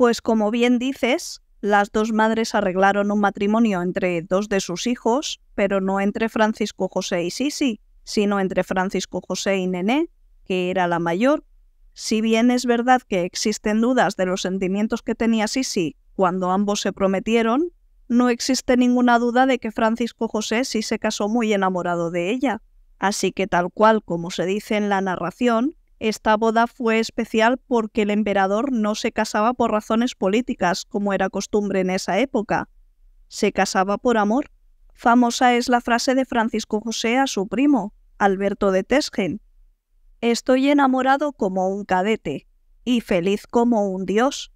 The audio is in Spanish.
Pues como bien dices, las dos madres arreglaron un matrimonio entre dos de sus hijos, pero no entre Francisco José y Sisi, sino entre Francisco José y Nené, que era la mayor. Si bien es verdad que existen dudas de los sentimientos que tenía Sisi cuando ambos se prometieron, no existe ninguna duda de que Francisco José sí se casó muy enamorado de ella. Así que tal cual como se dice en la narración, esta boda fue especial porque el emperador no se casaba por razones políticas, como era costumbre en esa época. Se casaba por amor. Famosa es la frase de Francisco José a su primo, Alberto de Tesgen. Estoy enamorado como un cadete y feliz como un dios.